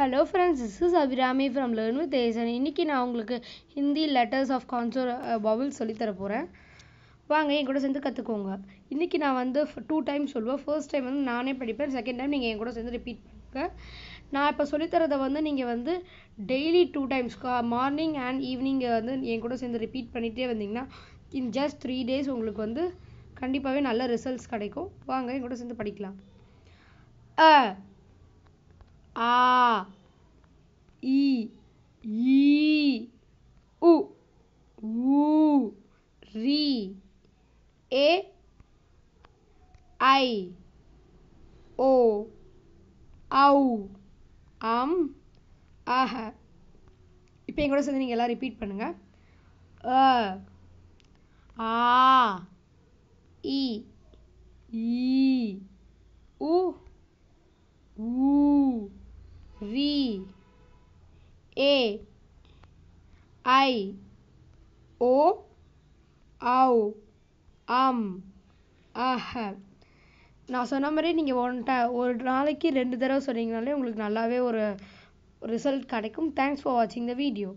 hello friends this is Abirami from learn with ஏசன் இன்றைக்கி நான் உங்களுக்கு Hindi letters of consonant vowel சொல்லித்தர போகிறேன் வாங்க என் கூட சேர்ந்து கற்றுக்கோங்க இன்றைக்கி நான் வந்து டூ டைம் சொல்லுவேன் ஃபர்ஸ்ட் டைம் வந்து நானே படிப்பேன் செகண்ட் டைம் நீங்கள் என் கூட சேர்ந்து ரிப்பீட் பண்ணுங்க நான் இப்போ சொல்லித்தரதை வந்து நீங்கள் வந்து daily two times morning and ஈவினிங்கை வந்து என் கூட சேர்ந்து ரிப்பீட் பண்ணிகிட்டே வந்தீங்கன்னா இன் ஜஸ்ட் த்ரீ டேஸ் உங்களுக்கு வந்து கண்டிப்பாகவே நல்ல ரிசல்ட்ஸ் கிடைக்கும் வாங்க என் கூட சேர்ந்து படிக்கலாம் அ ஆ உ ஊ ரி ஏ ஐ ஓ ஔ அம் ஆஹ இப்போ எங்கூட சேர்ந்து நீங்கள் எல்லாம் ரிப்பீட் பண்ணுங்கள் அ ஆ இ ஈ உ ஊ ரி ஏ ஐ ஓ ஔ அம் ஆஹ நான் சொன்ன மாதிரி நீங்கள் ஒன் ட ஒரு நாளைக்கு ரெண்டு தடவை சொன்னீங்கனாலே உங்களுக்கு நல்லாவே ஒரு ரிசல்ட் கிடைக்கும் தேங்க்ஸ் ஃபார் வாட்சிங் த வீடியோ